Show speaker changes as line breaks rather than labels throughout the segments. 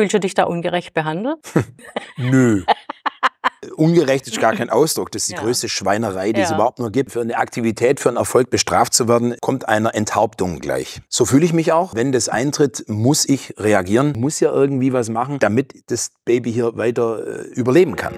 Fühlst du dich da ungerecht behandelt?
Nö. Ungerecht ist gar kein Ausdruck. Das ist die ja. größte Schweinerei, die ja. es überhaupt nur gibt. Für eine Aktivität, für einen Erfolg bestraft zu werden, kommt einer Enthauptung gleich. So fühle ich mich auch. Wenn das eintritt, muss ich reagieren, muss ja irgendwie was machen, damit das Baby hier weiter äh, überleben kann.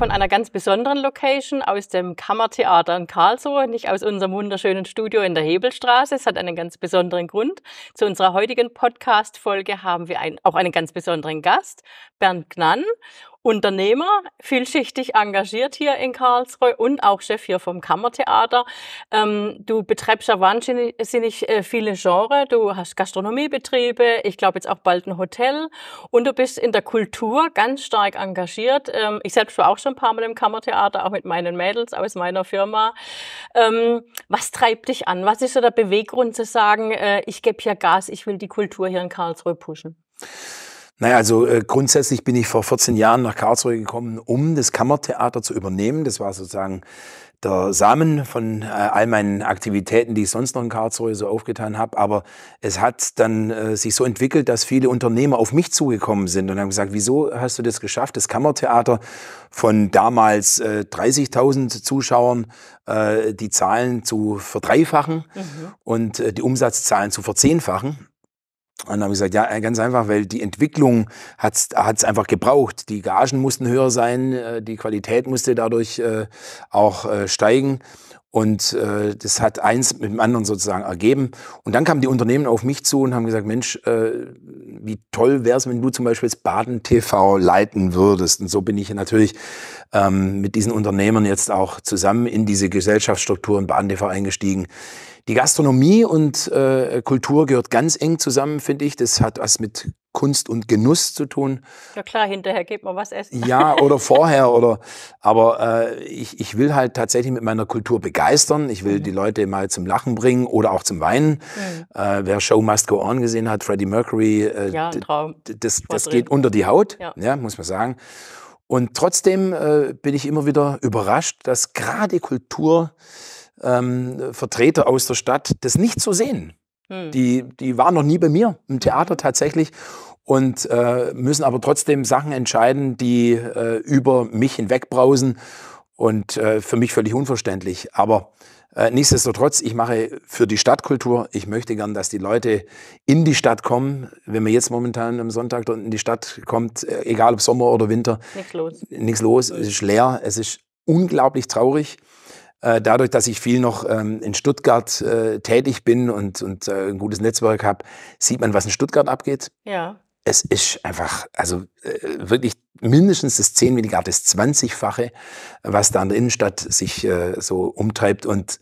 von einer ganz besonderen Location aus dem Kammertheater in Karlsruhe, nicht aus unserem wunderschönen Studio in der Hebelstraße. Es hat einen ganz besonderen Grund. Zu unserer heutigen Podcast-Folge haben wir ein, auch einen ganz besonderen Gast, Bernd Gnann. Unternehmer, vielschichtig engagiert hier in Karlsruhe und auch Chef hier vom Kammertheater. Ähm, du betreibst ja wahnsinnig äh, viele Genres. Du hast Gastronomiebetriebe, ich glaube jetzt auch bald ein Hotel und du bist in der Kultur ganz stark engagiert. Ähm, ich selbst war auch schon ein paar Mal im Kammertheater, auch mit meinen Mädels aus meiner Firma. Ähm, was treibt dich an? Was ist so der Beweggrund zu sagen, äh, ich gebe hier Gas, ich will die Kultur hier in Karlsruhe pushen?
Naja, also äh, grundsätzlich bin ich vor 14 Jahren nach Karlsruhe gekommen, um das Kammertheater zu übernehmen. Das war sozusagen der Samen von äh, all meinen Aktivitäten, die ich sonst noch in Karlsruhe so aufgetan habe. Aber es hat dann äh, sich so entwickelt, dass viele Unternehmer auf mich zugekommen sind und haben gesagt, wieso hast du das geschafft, das Kammertheater von damals äh, 30.000 Zuschauern äh, die Zahlen zu verdreifachen mhm. und äh, die Umsatzzahlen zu verzehnfachen. Und dann habe ich gesagt, ja, ganz einfach, weil die Entwicklung hat es einfach gebraucht. Die Gagen mussten höher sein, äh, die Qualität musste dadurch äh, auch äh, steigen. Und äh, das hat eins mit dem anderen sozusagen ergeben. Und dann kamen die Unternehmen auf mich zu und haben gesagt, Mensch, äh, wie toll wäre es, wenn du zum Beispiel jetzt Baden TV leiten würdest. Und so bin ich natürlich ähm, mit diesen Unternehmern jetzt auch zusammen in diese Gesellschaftsstruktur in Baden TV eingestiegen. Die Gastronomie und äh, Kultur gehört ganz eng zusammen, finde ich. Das hat was mit Kunst und Genuss zu tun.
Ja klar, hinterher geht man was essen.
Ja, oder vorher oder aber äh, ich, ich will halt tatsächlich mit meiner Kultur begeistern. Ich will mhm. die Leute mal zum Lachen bringen oder auch zum Weinen. Mhm. Äh, wer Show Must Go On gesehen hat, Freddie Mercury, äh, ja, Traum. das, das geht unter die Haut, ja. ja muss man sagen. Und trotzdem äh, bin ich immer wieder überrascht, dass gerade Kulturvertreter ähm, aus der Stadt das nicht so sehen. Hm. Die, die waren noch nie bei mir im Theater tatsächlich und äh, müssen aber trotzdem Sachen entscheiden, die äh, über mich hinwegbrausen und äh, für mich völlig unverständlich. Aber äh, nichtsdestotrotz, ich mache für die Stadtkultur. Ich möchte gern, dass die Leute in die Stadt kommen. Wenn man jetzt momentan am Sonntag dort in die Stadt kommt, äh, egal ob Sommer oder Winter, nichts los. Nichts los, es ist leer, es ist unglaublich traurig. Äh, dadurch, dass ich viel noch ähm, in Stuttgart äh, tätig bin und, und äh, ein gutes Netzwerk habe, sieht man, was in Stuttgart abgeht. Ja. Es ist einfach, also äh, wirklich mindestens das zehn, wenn nicht gar das zwanzigfache, was da in der Innenstadt sich äh, so umtreibt und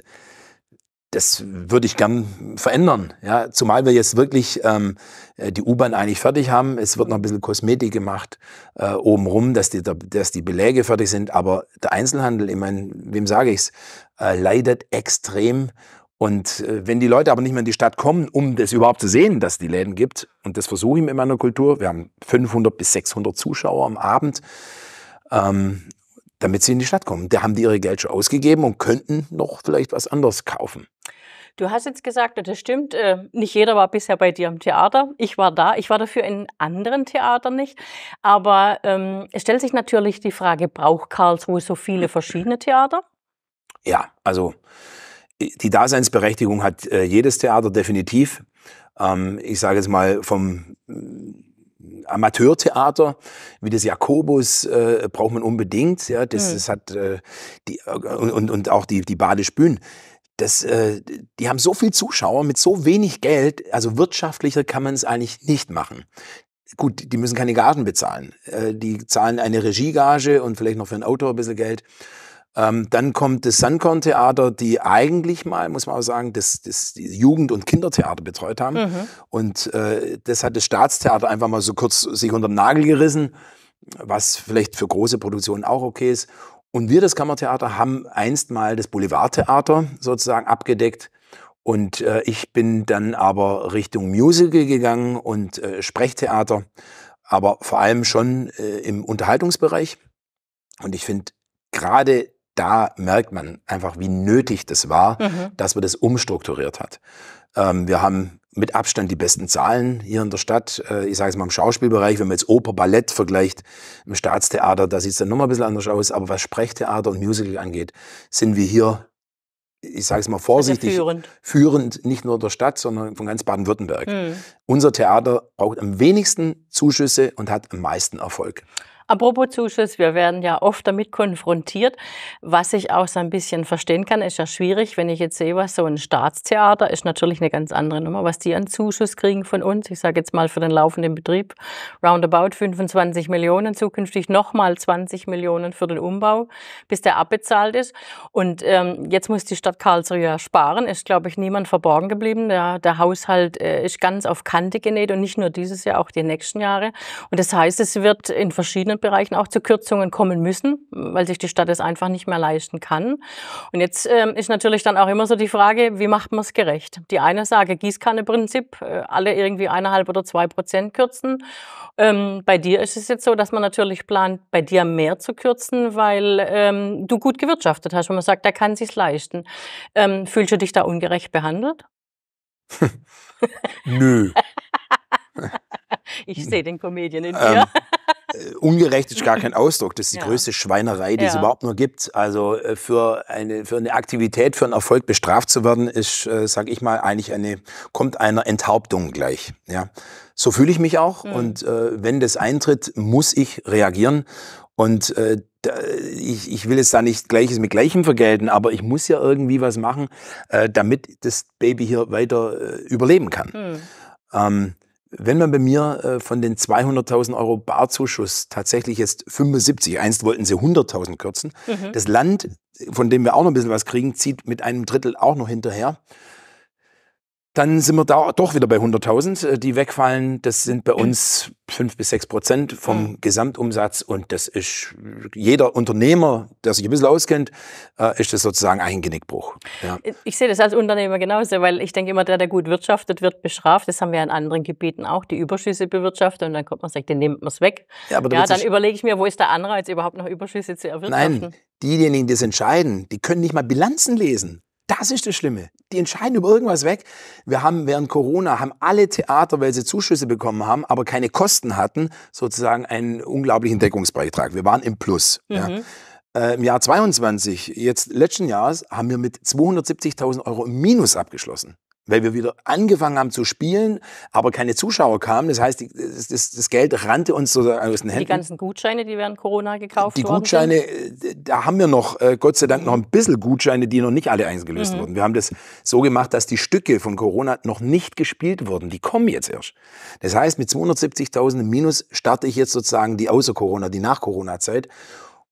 das würde ich gern verändern. Ja, zumal wir jetzt wirklich ähm, äh, die U-Bahn eigentlich fertig haben. Es wird noch ein bisschen Kosmetik gemacht äh, obenrum, dass die, dass die Beläge fertig sind. Aber der Einzelhandel, ich meine, wem sage ich's, äh, leidet extrem. Und äh, wenn die Leute aber nicht mehr in die Stadt kommen, um das überhaupt zu sehen, dass es die Läden gibt, und das versuche ich mit meiner Kultur, wir haben 500 bis 600 Zuschauer am Abend, ähm, damit sie in die Stadt kommen. Da haben die ihre Geld schon ausgegeben und könnten noch vielleicht was anderes kaufen. Du
hast jetzt gesagt, das stimmt, äh, nicht jeder war bisher bei dir im Theater. Ich war da, ich war dafür in anderen Theatern nicht. Aber ähm, es stellt sich natürlich die Frage, braucht Karlsruhe so viele verschiedene Theater?
Ja, also äh, die Daseinsberechtigung hat äh, jedes Theater definitiv. Ähm, ich sage jetzt mal vom Amateurtheater wie das Jakobus äh, braucht man unbedingt. Ja, das, mhm. das hat äh, die äh, und, und auch die die Badisch Bühnen das, äh, die haben so viel Zuschauer mit so wenig Geld, also wirtschaftlicher kann man es eigentlich nicht machen. Gut, die müssen keine Gagen bezahlen. Äh, die zahlen eine Regiegage und vielleicht noch für ein Auto ein bisschen Geld. Ähm, dann kommt das Sandkorn theater die eigentlich mal, muss man auch sagen, das, das Jugend- und Kindertheater betreut haben. Mhm. Und äh, das hat das Staatstheater einfach mal so kurz sich unter den Nagel gerissen, was vielleicht für große Produktionen auch okay ist. Und wir, das Kammertheater, haben einst mal das Boulevardtheater sozusagen abgedeckt. Und äh, ich bin dann aber Richtung Musical gegangen und äh, Sprechtheater, aber vor allem schon äh, im Unterhaltungsbereich. Und ich finde gerade da merkt man einfach, wie nötig das war, mhm. dass man das umstrukturiert hat. Ähm, wir haben mit Abstand die besten Zahlen hier in der Stadt. Äh, ich sage es mal im Schauspielbereich, wenn man jetzt Oper, Ballett vergleicht, im Staatstheater, da sieht es dann nochmal ein bisschen anders aus. Aber was Sprechtheater und Musical angeht, sind wir hier, ich sage es mal vorsichtig, führend. führend. nicht nur der Stadt, sondern von ganz Baden-Württemberg. Mhm. Unser Theater braucht am wenigsten Zuschüsse und hat am meisten Erfolg.
Apropos Zuschuss, wir werden ja oft damit konfrontiert, was ich auch so ein bisschen verstehen kann, ist ja schwierig, wenn ich jetzt sehe, was so ein Staatstheater ist natürlich eine ganz andere Nummer, was die an Zuschuss kriegen von uns, ich sage jetzt mal für den laufenden Betrieb, roundabout 25 Millionen, zukünftig nochmal 20 Millionen für den Umbau, bis der abbezahlt ist. Und ähm, jetzt muss die Stadt Karlsruhe ja sparen, ist, glaube ich, niemand verborgen geblieben. Der, der Haushalt äh, ist ganz auf Kante genäht und nicht nur dieses Jahr, auch die nächsten Jahre. Und das heißt, es wird in verschiedenen Bereichen auch zu Kürzungen kommen müssen, weil sich die Stadt es einfach nicht mehr leisten kann. Und jetzt ähm, ist natürlich dann auch immer so die Frage, wie macht man es gerecht? Die eine sage Gießkanne-Prinzip, äh, alle irgendwie eineinhalb oder zwei Prozent kürzen. Ähm, bei dir ist es jetzt so, dass man natürlich plant, bei dir mehr zu kürzen, weil ähm, du gut gewirtschaftet hast. Wenn man sagt, der kann sich's leisten. Ähm, fühlst du dich da ungerecht behandelt? Nö. ich sehe den Comedian in ähm, dir.
Äh, ungerecht ist gar kein Ausdruck. Das ist die ja. größte Schweinerei, die ja. es überhaupt nur gibt. Also äh, für eine, für eine Aktivität, für einen Erfolg bestraft zu werden, ist, äh, sag ich mal, eigentlich eine, kommt einer Enthauptung gleich. Ja. So fühle ich mich auch. Mhm. Und äh, wenn das eintritt, muss ich reagieren. Und äh, ich, ich will es da nicht Gleiches mit Gleichem vergelten, aber ich muss ja irgendwie was machen, äh, damit das Baby hier weiter äh, überleben kann. Mhm. Ähm, wenn man bei mir äh, von den 200.000 Euro Barzuschuss tatsächlich jetzt 75, einst wollten sie 100.000 kürzen, mhm. das Land, von dem wir auch noch ein bisschen was kriegen, zieht mit einem Drittel auch noch hinterher. Dann sind wir da doch wieder bei 100.000, äh, die wegfallen. Das sind bei uns 5 bis 6 Prozent vom mhm. Gesamtumsatz. Und das ist jeder Unternehmer, der sich ein bisschen auskennt, äh, ist das sozusagen ein Genickbruch. Ja.
Ich sehe das als Unternehmer genauso, weil ich denke immer, der, der gut wirtschaftet, wird bestraft. Das haben wir in anderen Gebieten auch, die Überschüsse bewirtschaftet. Und dann kommt man und sagt, den nimmt man es weg. Ja, aber ja dann überlege ich mir, wo ist der Anreiz, überhaupt noch Überschüsse zu erwirtschaften? Nein,
diejenigen, die das entscheiden, die können nicht mal Bilanzen lesen. Das ist das Schlimme die entscheiden über irgendwas weg. Wir haben während Corona, haben alle Theater, weil sie Zuschüsse bekommen haben, aber keine Kosten hatten, sozusagen einen unglaublichen Deckungsbeitrag. Wir waren im Plus. Mhm. Ja. Äh, Im Jahr 22, jetzt letzten Jahres, haben wir mit 270.000 Euro im Minus abgeschlossen weil wir wieder angefangen haben zu spielen, aber keine Zuschauer kamen. Das heißt, das, das, das Geld rannte uns so aus den Händen. Die ganzen
Gutscheine, die während Corona gekauft wurden. Die Gutscheine,
sind. Äh, da haben wir noch, äh, Gott sei Dank, noch ein bisschen Gutscheine, die noch nicht alle eingelöst mhm. wurden. Wir haben das so gemacht, dass die Stücke von Corona noch nicht gespielt wurden. Die kommen jetzt erst. Das heißt, mit 270.000 Minus starte ich jetzt sozusagen die Außer-Corona, die Nach-Corona-Zeit.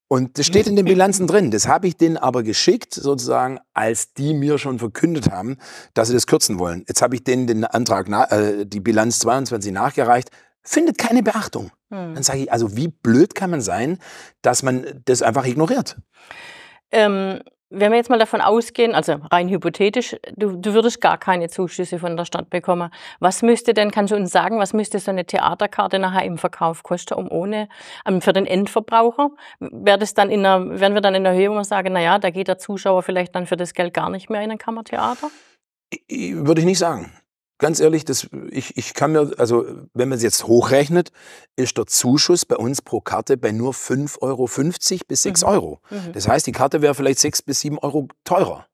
Und das steht in den Bilanzen drin. Das habe ich denen aber geschickt, sozusagen, als die mir schon verkündet haben, dass sie das kürzen wollen. Jetzt habe ich denen den Antrag, äh, die Bilanz 22 nachgereicht, findet keine Beachtung. Hm. Dann sage ich, also wie blöd kann man sein, dass man das einfach ignoriert?
Ähm, wenn wir jetzt mal davon ausgehen, also rein hypothetisch, du, du würdest gar keine Zuschüsse von der Stadt bekommen. Was müsste denn, kannst du uns sagen, was müsste so eine Theaterkarte nachher im Verkauf kosten, um ohne, um, ähm, für den Endverbraucher? Wäre das dann in einer, werden wir dann in der Höhe sagen, naja, da geht der Zuschauer vielleicht dann für das Geld gar nicht mehr in ein Kammertheater?
Würde ich nicht sagen ganz ehrlich, das, ich, ich kann mir, also wenn man es jetzt hochrechnet, ist der Zuschuss bei uns pro Karte bei nur 5,50 Euro bis 6 mhm. Euro. Mhm. Das heißt, die Karte wäre vielleicht 6 bis 7 Euro teurer.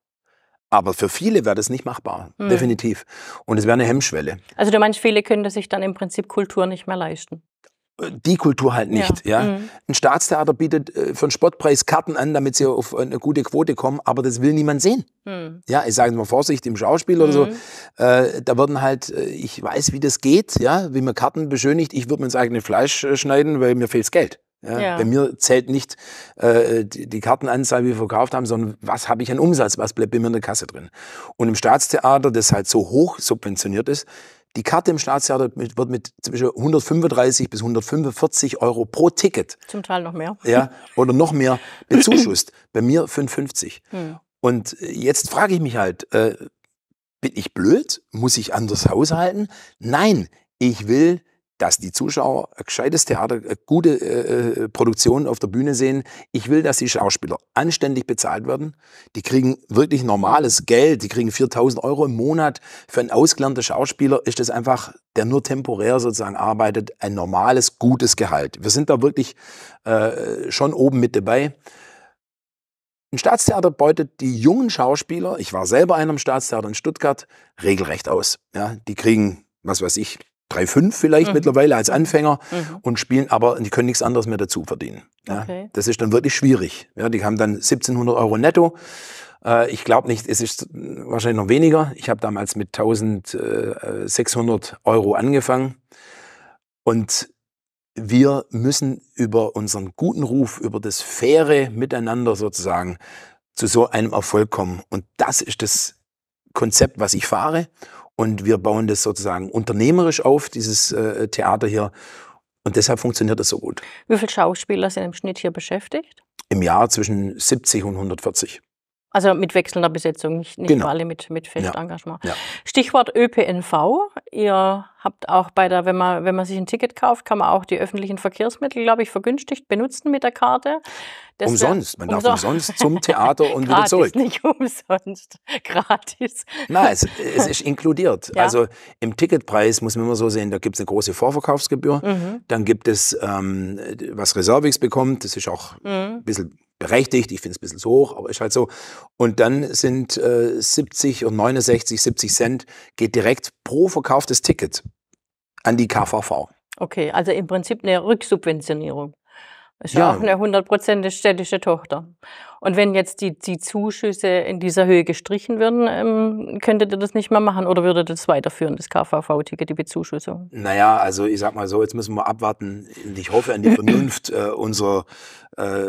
Aber für viele wäre das nicht machbar, mhm. definitiv. Und es wäre eine Hemmschwelle.
Also du meinst, viele können das sich dann im Prinzip Kultur nicht mehr leisten?
Äh, die Kultur halt nicht. Ja. ja. Mhm. Ein Staatstheater bietet äh, für einen Spottpreis Karten an, damit sie auf äh, eine gute Quote kommen, aber das will niemand sehen. Mhm. Ja, ich sage mal Vorsicht im Schauspiel mhm. oder so. Mhm. Äh, da werden halt, äh, ich weiß, wie das geht, ja, wie man Karten beschönigt. Ich würde mir ins eigene Fleisch schneiden, weil mir fehlt Geld. Ja, ja. Bei mir zählt nicht äh, die, die, Kartenanzahl, wie wir verkauft haben, sondern was habe ich an Umsatz, was bleibt bei mir in der Kasse drin. Und im Staatstheater, das halt so hoch subventioniert ist, die Karte im Staatstheater wird mit zwischen 135 bis 145 Euro pro Ticket.
Zum Teil noch mehr.
Ja, oder noch mehr bezuschusst. Bei mir 550. Hm. Und äh, jetzt frage ich mich halt, äh, bin ich blöd? Muss ich anders haushalten? Nein, ich will dass die Zuschauer ein gescheites Theater, eine gute äh, äh, Produktion auf der Bühne sehen. Ich will, dass die Schauspieler anständig bezahlt werden. Die kriegen wirklich normales Geld. Die kriegen 4000 Euro im Monat. Für einen ausgelernten Schauspieler ist das einfach, der nur temporär sozusagen arbeitet, ein normales, gutes Gehalt. Wir sind da wirklich äh, schon oben mit dabei. Ein Staatstheater beutet die jungen Schauspieler, ich war selber einem Staatstheater in Stuttgart, regelrecht aus. Ja, die kriegen, was weiß ich, 3,5 vielleicht mhm. mittlerweile als mhm. Anfänger mhm. und spielen, aber die können nichts anderes mehr dazu verdienen. Ja, okay. Das ist dann wirklich schwierig. Ja, die haben dann 1700 Euro netto. Äh, ich glaube nicht, es ist wahrscheinlich noch weniger. Ich habe damals mit 1600 äh, Euro angefangen und wir müssen über unseren guten Ruf, über das faire Miteinander sozusagen zu so einem Erfolg kommen. Und das ist das Konzept, was ich fahre. Und wir bauen das sozusagen unternehmerisch auf, dieses äh, Theater hier. Und deshalb funktioniert das so gut.
Wie viele Schauspieler sind im Schnitt hier beschäftigt?
Im Jahr zwischen 70 und 140.
Also mit wechselnder Besetzung, nicht, nicht genau. alle mit, mit Festengagement. Ja. Ja. Stichwort ÖPNV. Ihr habt auch bei der, wenn man, wenn man sich ein Ticket kauft, kann man auch die öffentlichen Verkehrsmittel, glaube ich, vergünstigt benutzen mit der Karte. Das umsonst. Man umsonst. darf umsonst zum Theater und wieder zurück. nicht umsonst. Gratis. Nein, es, es ist
inkludiert. Ja. Also im Ticketpreis muss man immer so sehen, da gibt es eine große Vorverkaufsgebühr. Mhm. Dann gibt es, ähm, was Reservix bekommt, das ist auch mhm. ein bisschen berechtigt, ich finde es ein bisschen zu hoch, aber ist halt so. Und dann sind äh, 70 und 69, 70 Cent geht direkt pro verkauftes Ticket an die KVV.
Okay, also im Prinzip eine Rücksubventionierung. Ist ja auch eine 100% städtische Tochter. Und wenn jetzt die, die Zuschüsse in dieser Höhe gestrichen würden, ähm, könntet ihr das nicht mehr machen oder würdet ihr das weiterführen, das KVV-Ticket, die Bezuschussung?
Naja, also ich sag mal so, jetzt müssen wir abwarten. Ich hoffe an die Vernunft äh, unserer äh,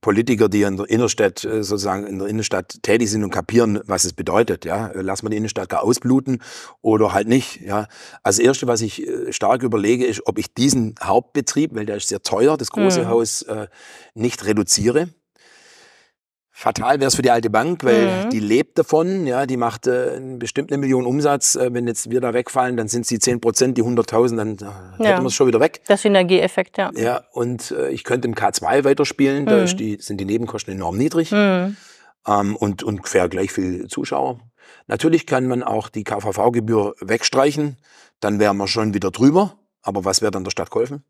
Politiker, die in der Innenstadt äh, sozusagen in der Innenstadt tätig sind und kapieren, was es bedeutet. Ja, äh, Lass wir die Innenstadt gar ausbluten oder halt nicht. Ja, als erste, was ich äh, stark überlege, ist, ob ich diesen Hauptbetrieb, weil der ist sehr teuer, das große mhm. Haus äh, nicht reduziere. Fatal wäre es für die alte Bank, weil mhm. die lebt davon, ja, die macht äh, bestimmt eine Million Umsatz. Äh, wenn jetzt wir da wegfallen, dann sind es die 10 Prozent, die 100.000, dann äh, ja. hätten wir es schon wieder weg.
Das Synergieeffekt, ja. Ja,
und äh, ich könnte im K2 weiterspielen, mhm. da die, sind die Nebenkosten enorm niedrig mhm. ähm, und und ungefähr gleich viel Zuschauer. Natürlich kann man auch die KVV-Gebühr wegstreichen, dann wären wir schon wieder drüber. Aber was wäre dann der Stadt geholfen?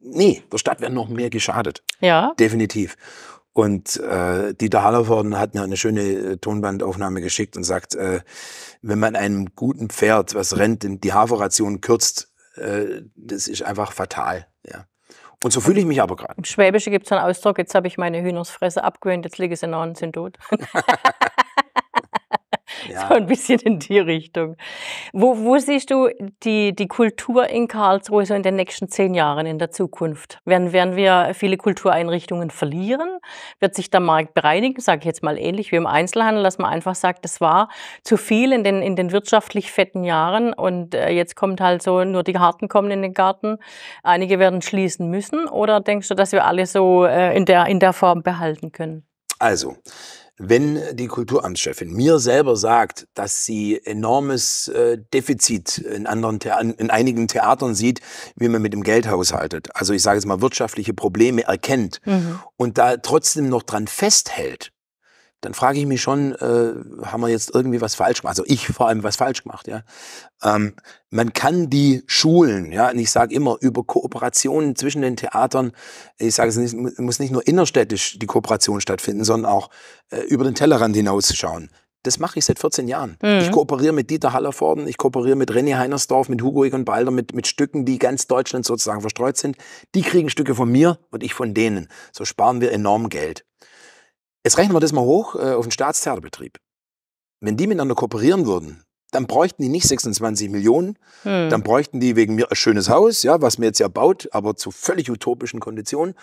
Nee, der Stadt wäre noch mehr geschadet. Ja. Definitiv. Und äh, Dieter Hallervorden hat mir eine schöne äh, Tonbandaufnahme geschickt und sagt, äh, wenn man einem guten Pferd, was rennt, die Haferration kürzt, äh, das ist einfach fatal. Ja. Und so fühle ich mich aber gerade.
Im Schwäbischen gibt es einen Ausdruck, jetzt habe ich meine Hühnersfresse abgewöhnt, jetzt liegen sie noch und sind tot. Ja. So ein bisschen in die Richtung. Wo, wo siehst du die, die Kultur in Karlsruhe so in den nächsten zehn Jahren in der Zukunft? Werden, werden wir viele Kultureinrichtungen verlieren? Wird sich der Markt bereinigen? Sage ich jetzt mal ähnlich wie im Einzelhandel, dass man einfach sagt, das war zu viel in den, in den wirtschaftlich fetten Jahren und äh, jetzt kommt halt so, nur die Harten kommen in den Garten. Einige werden schließen müssen. Oder denkst du, dass wir alle so äh, in, der, in der Form behalten können?
Also, wenn die Kulturamtschefin mir selber sagt, dass sie enormes äh, Defizit in, anderen in einigen Theatern sieht, wie man mit dem Geld haushaltet, also ich sage jetzt mal wirtschaftliche Probleme erkennt mhm. und da trotzdem noch dran festhält, dann frage ich mich schon, äh, haben wir jetzt irgendwie was falsch gemacht? Also ich vor allem was falsch gemacht, ja. Ähm, man kann die schulen, ja, und ich sage immer, über Kooperationen zwischen den Theatern, ich sage es nicht, muss nicht nur innerstädtisch die Kooperation stattfinden, sondern auch äh, über den Tellerrand hinauszuschauen. Das mache ich seit 14 Jahren. Mhm. Ich kooperiere mit Dieter Hallervorden, ich kooperiere mit René Heinersdorf, mit Hugo Egon Balder, mit, mit Stücken, die ganz Deutschland sozusagen verstreut sind. Die kriegen Stücke von mir und ich von denen. So sparen wir enorm Geld. Jetzt rechnen wir das mal hoch äh, auf den Staatstheaterbetrieb. Wenn die miteinander kooperieren würden, dann bräuchten die nicht 26 Millionen, hm. dann bräuchten die wegen mir ein schönes Haus, ja, was mir jetzt ja baut, aber zu völlig utopischen Konditionen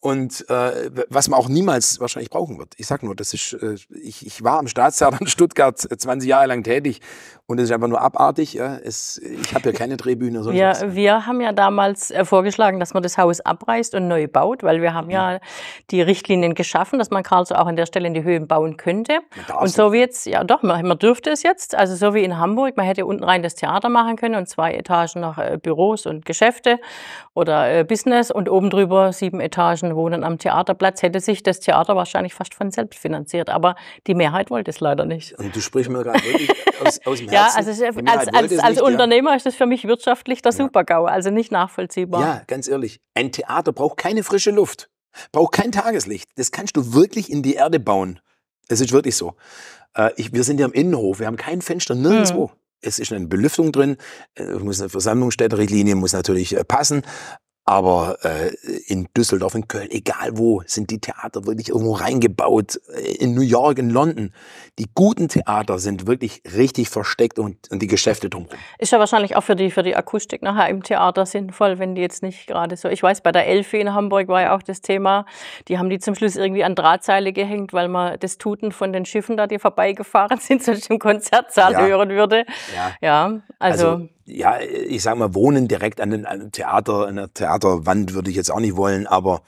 und äh, was man auch niemals wahrscheinlich brauchen wird. Ich sag nur, das ist, äh, ich, ich war am Staatstheater in Stuttgart 20 äh, Jahre lang tätig und es ist einfach nur abartig. Ja. Es, ich habe ja keine Drehbühne. Sonst wir, was.
wir haben ja damals äh, vorgeschlagen, dass man das Haus abreißt und neu baut, weil wir haben ja, ja die Richtlinien geschaffen, dass man Karlsruhe auch an der Stelle in die Höhen bauen könnte. Und so wie jetzt, ja doch, man, man dürfte es jetzt. Also so wie in Hamburg, man hätte unten rein das Theater machen können und zwei Etagen noch äh, Büros und Geschäfte oder äh, Business und oben drüber sieben Etagen wohnen am Theaterplatz. Hätte sich das Theater wahrscheinlich fast von selbst finanziert. Aber die Mehrheit wollte es leider nicht.
Und du sprichst mir gerade wirklich aus, aus dem Herzen. ja, ja, also ich, als, halt als, als, nicht, Unternehmer
ja. ist das für mich wirtschaftlich der ja. Supergau, also nicht
nachvollziehbar. Ja, ganz ehrlich, ein Theater braucht keine frische Luft, braucht kein Tageslicht. Das kannst du wirklich in die Erde bauen. Es ist wirklich so. Äh, ich, wir sind ja im Innenhof, wir haben kein Fenster, nirgendwo. Hm. Es ist eine Belüftung drin, äh, muss eine Versammlungsstätterichtlinie muss natürlich äh, passen. Aber äh, in Düsseldorf, in Köln, egal wo, sind die Theater wirklich irgendwo reingebaut. Äh, in New York, in London. Die guten Theater sind wirklich richtig versteckt und, und die Geschäfte drumherum.
Ist ja wahrscheinlich auch für die, für die Akustik nachher im Theater sinnvoll, wenn die jetzt nicht gerade so. Ich weiß, bei der Elfe in Hamburg war ja auch das Thema, die haben die zum Schluss irgendwie an Drahtseile gehängt, weil man das Tuten von den Schiffen da, die vorbeigefahren sind, sonst im Konzertsaal ja. hören würde. Ja,
ja also, also ja, ich sag mal, wohnen direkt an, einem Theater, an einer Theaterwand würde ich jetzt auch nicht wollen, aber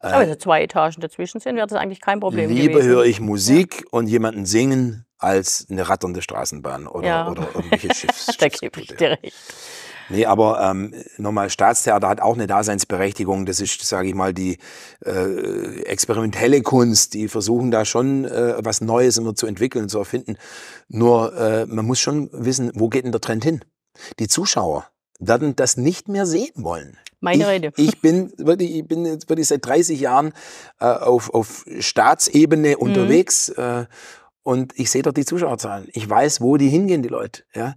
äh, also
zwei Etagen dazwischen sind, wäre das eigentlich kein Problem. Lieber höre ich
Musik ja. und jemanden singen als eine ratternde Straßenbahn oder, ja. oder irgendwelche Schiffs.
da gebe ich dir recht.
Nee, aber ähm, nochmal, Staatstheater hat auch eine Daseinsberechtigung. Das ist, sage ich mal, die äh, experimentelle Kunst. Die versuchen da schon äh, was Neues immer zu entwickeln, zu erfinden. Nur äh, man muss schon wissen, wo geht denn der Trend hin? die Zuschauer werden das nicht mehr sehen wollen. Meine ich, Rede. Ich bin, wirklich, ich bin jetzt wirklich seit 30 Jahren äh, auf, auf Staatsebene mhm. unterwegs. Äh, und ich sehe doch die Zuschauerzahlen. Ich weiß, wo die hingehen, die Leute. Ja.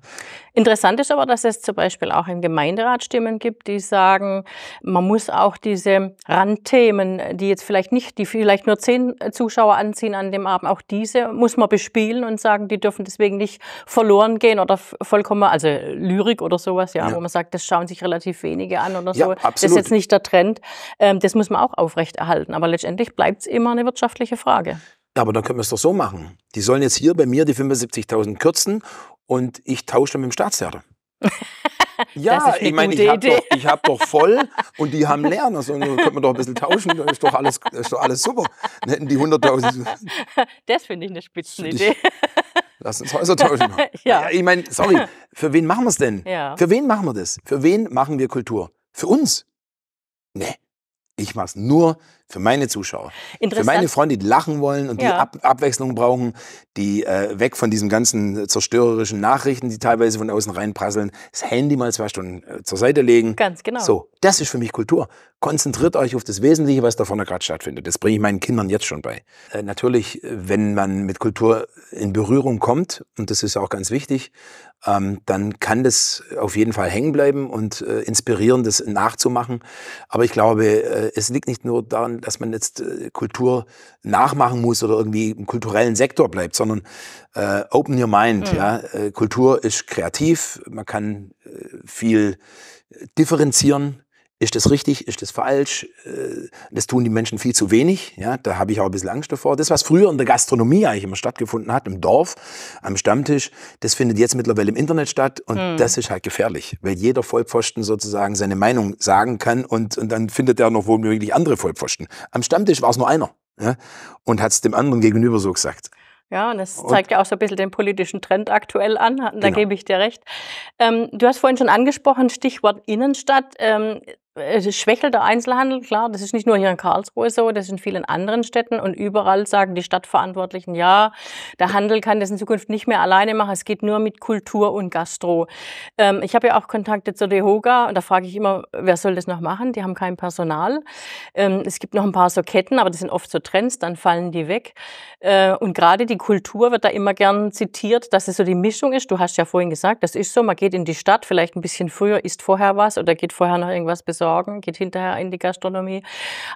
Interessant ist aber, dass es zum Beispiel auch in Gemeinderatsstimmen gibt, die sagen, man muss auch diese Randthemen, die jetzt vielleicht nicht, die vielleicht nur zehn Zuschauer anziehen an dem Abend, auch diese muss man bespielen und sagen, die dürfen deswegen nicht verloren gehen oder vollkommen, also Lyrik oder sowas, ja, ja. wo man sagt, das schauen sich relativ wenige an oder ja, so. Absolut. Das ist jetzt nicht der Trend. Ähm, das muss man auch aufrechterhalten. Aber letztendlich bleibt es immer eine wirtschaftliche Frage
aber dann können wir es doch so machen. Die sollen jetzt hier bei mir die 75.000 kürzen und ich tausche dann mit dem Staatstheater. ja, ich meine, ich habe doch, hab doch voll und die haben Lernen. Also könnte man doch ein bisschen tauschen, dann ist doch alles, ist doch alles super. Dann hätten die 100.000.
Das finde ich eine Spitzenidee.
Lass uns Häuser tauschen. ja. ja. Ich meine, sorry, für wen machen wir es denn? Ja. Für wen machen wir das? Für wen machen wir Kultur? Für uns? Nee. Ich mache es nur für meine Zuschauer. Für meine Freunde, die lachen wollen und ja. die Ab Abwechslung brauchen, die äh, weg von diesen ganzen zerstörerischen Nachrichten, die teilweise von außen reinprasseln, das Handy mal zwei Stunden äh, zur Seite legen. Ganz genau. So, das ist für mich Kultur. Konzentriert euch auf das Wesentliche, was da vorne gerade stattfindet. Das bringe ich meinen Kindern jetzt schon bei. Äh, natürlich, wenn man mit Kultur in Berührung kommt, und das ist ja auch ganz wichtig, ähm, dann kann das auf jeden Fall hängen bleiben und äh, inspirieren, das nachzumachen. Aber ich glaube, äh, es liegt nicht nur daran, dass man jetzt äh, Kultur nachmachen muss oder irgendwie im kulturellen Sektor bleibt, sondern äh, open your mind. Mhm. Ja, äh, Kultur ist kreativ, man kann äh, viel differenzieren ist das richtig? Ist das falsch? Äh, das tun die Menschen viel zu wenig. Ja, da habe ich auch ein bisschen Angst davor. Das, was früher in der Gastronomie eigentlich immer stattgefunden hat, im Dorf, am Stammtisch, das findet jetzt mittlerweile im Internet statt. Und mhm. das ist halt gefährlich, weil jeder Vollpfosten sozusagen seine Meinung sagen kann und, und dann findet er noch womöglich andere Vollpfosten. Am Stammtisch war es nur einer ja, und hat es dem anderen gegenüber so gesagt.
Ja, und das zeigt ja auch so ein bisschen den politischen Trend aktuell an. Da genau. gebe ich dir recht. Ähm, du hast vorhin schon angesprochen, Stichwort Innenstadt. Ähm, es schwächelt der Einzelhandel, klar. Das ist nicht nur hier in Karlsruhe so, das ist in vielen anderen Städten und überall sagen die Stadtverantwortlichen, ja, der Handel kann das in Zukunft nicht mehr alleine machen. Es geht nur mit Kultur und Gastro. Ähm, ich habe ja auch Kontakte zur DeHoga und da frage ich immer, wer soll das noch machen? Die haben kein Personal. Ähm, es gibt noch ein paar so Ketten, aber das sind oft so Trends, dann fallen die weg. Äh, und gerade die Kultur wird da immer gern zitiert, dass es so die Mischung ist. Du hast ja vorhin gesagt, das ist so, man geht in die Stadt, vielleicht ein bisschen früher, isst vorher was oder geht vorher noch irgendwas Besonderes besorgen, geht hinterher in die Gastronomie.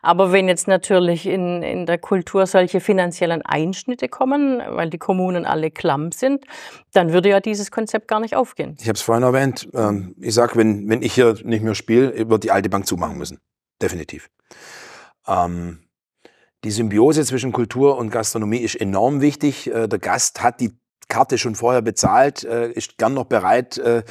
Aber wenn jetzt natürlich in, in der Kultur solche finanziellen Einschnitte kommen, weil die Kommunen alle klamm sind, dann würde ja dieses Konzept gar nicht aufgehen.
Ich habe es vorhin erwähnt. Ähm, ich sage, wenn, wenn ich hier nicht mehr spiele, wird die alte Bank zumachen müssen. Definitiv. Ähm, die Symbiose zwischen Kultur und Gastronomie ist enorm wichtig. Äh, der Gast hat die Karte schon vorher bezahlt, äh, ist gern noch bereit, äh,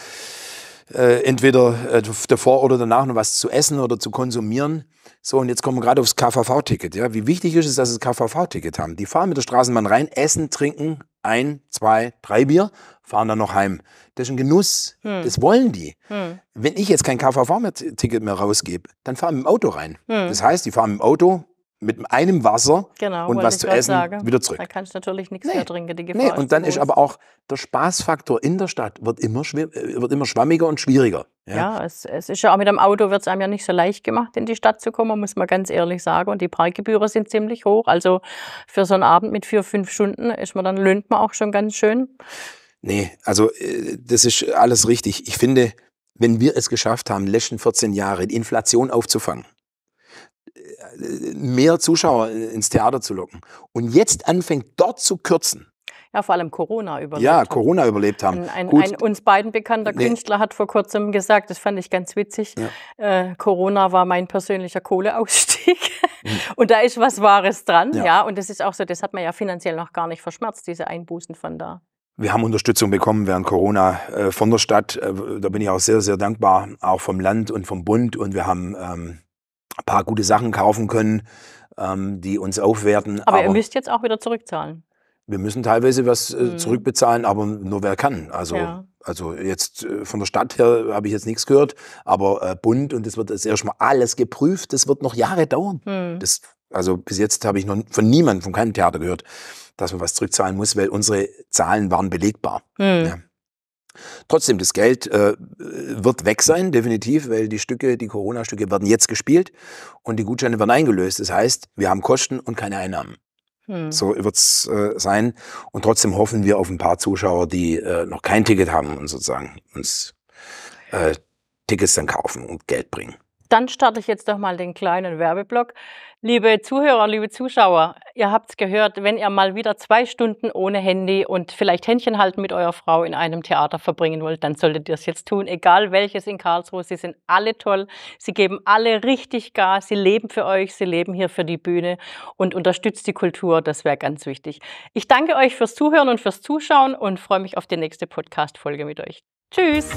äh, entweder äh, davor oder danach noch was zu essen oder zu konsumieren. So, und jetzt kommen wir gerade aufs KVV-Ticket. Ja? Wie wichtig ist es, dass sie das KVV-Ticket haben? Die fahren mit der Straßenbahn rein, essen, trinken, ein, zwei, drei Bier, fahren dann noch heim. Das ist ein Genuss. Hm. Das wollen die. Hm. Wenn ich jetzt kein KVV-Ticket mehr rausgebe, dann fahren mit dem Auto rein. Hm. Das heißt, die fahren mit dem Auto mit einem Wasser genau, und was zu essen sagen. wieder zurück. Da
kannst du natürlich nichts nee. mehr trinken. Die nee, und dann ist aber
auch der Spaßfaktor in der Stadt wird immer, äh, wird immer schwammiger und schwieriger. Ja,
ja es, es, ist ja auch mit dem Auto wird es einem ja nicht so leicht gemacht, in die Stadt zu kommen, muss man ganz ehrlich sagen. Und die Parkgebühren sind ziemlich hoch. Also für so einen Abend mit vier, fünf Stunden ist man dann löhnt man auch schon ganz schön.
Nee, also äh, das ist alles richtig. Ich finde, wenn wir es geschafft haben, letzten 14 Jahre die Inflation aufzufangen, mehr Zuschauer ins Theater zu locken. Und jetzt anfängt dort zu kürzen,
ja, vor allem Corona überlebt ja, haben. Corona
überlebt haben. Ein, ein, ein
uns beiden bekannter nee. Künstler hat vor kurzem gesagt, das fand ich ganz witzig, ja. äh, Corona war mein persönlicher Kohleausstieg. Mhm. Und da ist was Wahres dran, ja. ja. Und das ist auch so, das hat man ja finanziell noch gar nicht verschmerzt, diese Einbußen von da.
Wir haben Unterstützung bekommen während Corona äh, von der Stadt. Äh, da bin ich auch sehr, sehr dankbar, auch vom Land und vom Bund. Und wir haben ähm, ein paar gute Sachen kaufen können, ähm, die uns aufwerten. Aber, aber, ihr
müsst jetzt auch wieder zurückzahlen.
Wir müssen teilweise was äh, mhm. zurückbezahlen, aber nur wer kann. Also, ja. also jetzt äh, von der Stadt her habe ich jetzt nichts gehört, aber äh, Bund und das wird jetzt erstmal alles geprüft, das wird noch Jahre dauern. Mhm. Das, also bis jetzt habe ich noch von niemandem, von keinem Theater gehört, dass man was zurückzahlen muss, weil unsere Zahlen waren belegbar. Mhm. Ja. Trotzdem, das Geld äh, wird weg sein, definitiv, weil die Stücke, die Corona-Stücke werden jetzt gespielt und die Gutscheine werden eingelöst. Das heißt, wir haben Kosten und keine Einnahmen. Hm. So wird's äh, sein. Und trotzdem hoffen wir auf ein paar Zuschauer, die äh, noch kein Ticket haben und sozusagen uns äh, Tickets dann kaufen und Geld bringen.
Dann starte ich jetzt doch mal den kleinen Werbeblock. Liebe Zuhörer, liebe Zuschauer, ihr habt es gehört, wenn ihr mal wieder zwei Stunden ohne Handy und vielleicht Händchen halten mit eurer Frau in einem Theater verbringen wollt, dann solltet ihr es jetzt tun. Egal welches in Karlsruhe, sie sind alle toll, sie geben alle richtig Gas, sie leben für euch, sie leben hier für die Bühne und unterstützt die Kultur, das wäre ganz wichtig. Ich danke euch fürs Zuhören und fürs Zuschauen und freue mich auf die nächste Podcast-Folge mit euch. Tschüss!